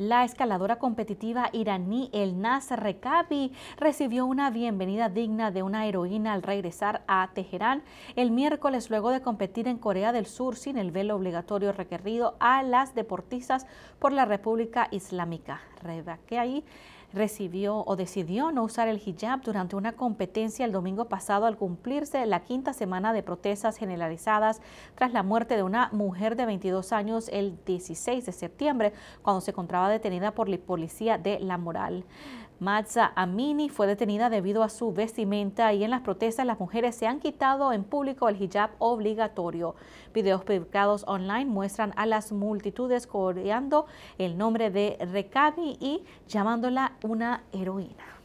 La escaladora competitiva iraní El Nas Rekabi recibió una bienvenida digna de una heroína al regresar a Teherán el miércoles luego de competir en Corea del Sur sin el velo obligatorio requerido a las deportistas por la República Islámica. ahí recibió o decidió no usar el hijab durante una competencia el domingo pasado al cumplirse la quinta semana de protestas generalizadas tras la muerte de una mujer de 22 años el 16 de septiembre cuando se encontraba detenida por la policía de La Moral. Matza Amini fue detenida debido a su vestimenta y en las protestas las mujeres se han quitado en público el hijab obligatorio. Videos publicados online muestran a las multitudes coreando el nombre de Rekabi y llamándola una heroína.